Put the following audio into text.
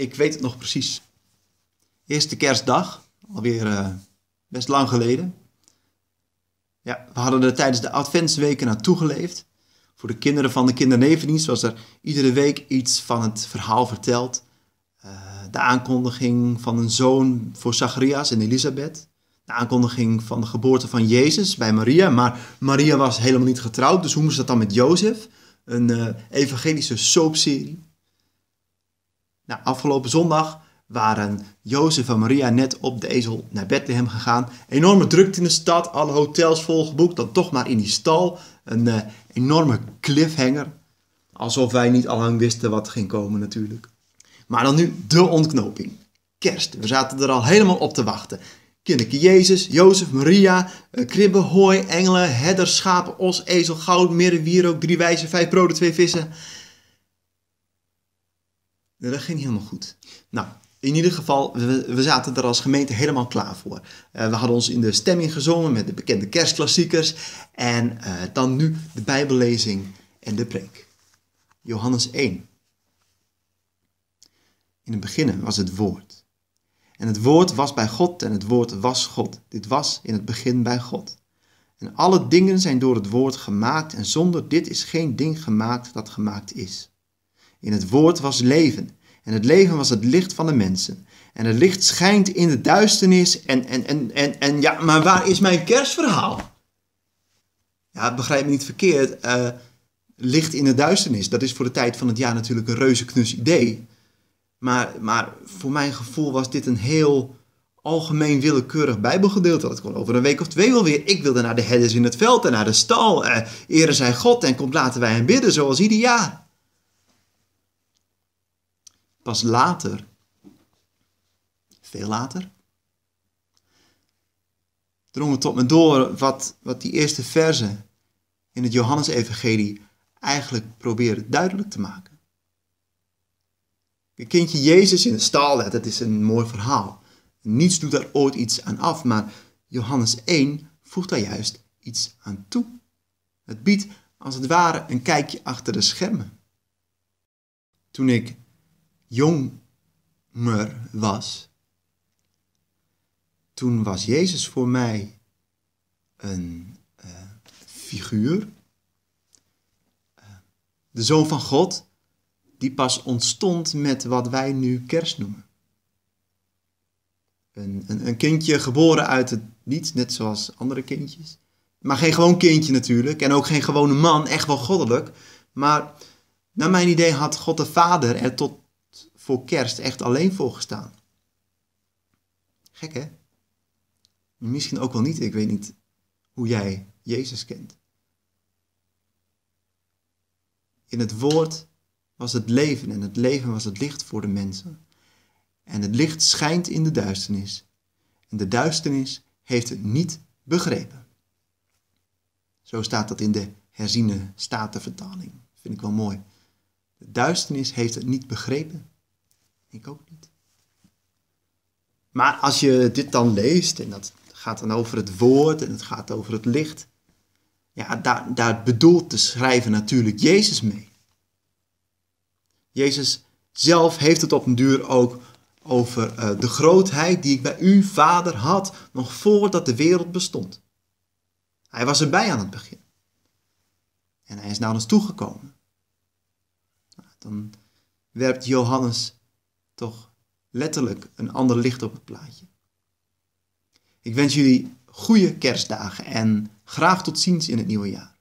Ik weet het nog precies. Eerste kerstdag, alweer eh, best lang geleden. Ja, we hadden er tijdens de Adventsweken naartoe geleefd. Voor de kinderen van de kindernevendienst was er iedere week iets van het verhaal verteld. Eh, de aankondiging van een zoon voor Zacharias en Elisabeth. De aankondiging van de geboorte van Jezus bij Maria. Maar Maria was helemaal niet getrouwd, dus hoe moest dat dan met Jozef? Een eh, evangelische soapserie. Nou, afgelopen zondag waren Jozef en Maria net op de ezel naar Bethlehem gegaan. Enorme drukte in de stad, alle hotels volgeboekt, dan toch maar in die stal. Een eh, enorme cliffhanger. Alsof wij niet al lang wisten wat ging komen natuurlijk. Maar dan nu de ontknoping. Kerst, we zaten er al helemaal op te wachten. Kinderke Jezus, Jozef, Maria, eh, kribben, hooi, engelen, herders, schapen, os, ezel, goud, mirre, wierook, drie wijzen, vijf broden, twee vissen dat ging helemaal goed. Nou, in ieder geval, we, zaten er als gemeente helemaal klaar voor. Eh, we hadden ons in de stemming gezongen met de bekende kerstklassiekers. En eh, dan nu de Bijbellezing en de preek. Johannes 1. In het begin was het woord. En het woord was bij God en het woord was God. Dit was in het begin bij God. En alle dingen zijn door het woord gemaakt en zonder dit is geen ding gemaakt dat gemaakt is. In het woord was leven. En het leven was het licht van de mensen. En het licht schijnt in de duisternis. En, en, en, en, en ja, maar waar is mijn kerstverhaal? Ja, begrijp me niet verkeerd. Eh, licht in de duisternis, dat is voor de tijd van het jaar natuurlijk een reuze knus idee. Maar, maar voor mijn gevoel was dit een heel algemeen willekeurig bijbelgedeelte. Dat kon over een week of twee wel weer. Ik wilde naar de herders in het veld en naar de stal. Uh, eren zij God en komt laten wij hem bidden, zoals ieder jaar. Pas later, veel later, drong het tot me door wat, wat die eerste verzen in het Johannesevangelie eigenlijk probeerde duidelijk te maken. Een kindje Jezus in de stal, dat is een mooi verhaal. Niets doet daar ooit iets aan af, maar Johannes 1 voegt daar juist iets aan toe. Het biedt als het ware een kijkje achter de schermen. Toen ik jonger was, toen was Jezus voor mij een eh, figuur, eh, de Zoon van God, die pas ontstond met wat wij nu kerst noemen. Een, een, een, kindje geboren uit het niets, net zoals andere kindjes. Maar geen gewoon kindje natuurlijk, en ook geen gewone man, echt wel goddelijk. Maar naar mijn idee had God de Vader er tot voor kerst echt alleen voor gestaan. Gek hè? Misschien ook wel niet, ik weet niet hoe jij Jezus kent. In het woord was het leven en het leven was het licht voor de mensen. En het licht schijnt in de duisternis. En de duisternis heeft het niet begrepen. Zo staat dat in de herziene statenvertaling. Vind ik wel mooi. De duisternis heeft het niet begrepen ik ook niet. Maar als je dit dan leest, en dat gaat dan over het woord en het gaat over het licht, ja, daar, daar bedoelt de schrijver natuurlijk Jezus mee. Jezus zelf heeft het op een duur ook over eh, de grootheid die ik bij uw vader had, nog voordat de wereld bestond. Hij was erbij aan het begin. En hij is naar ons toegekomen. Nou, dan werpt Johannes toch letterlijk een ander licht op het plaatje. Ik wens jullie goede kerstdagen en graag tot ziens in het nieuwe jaar.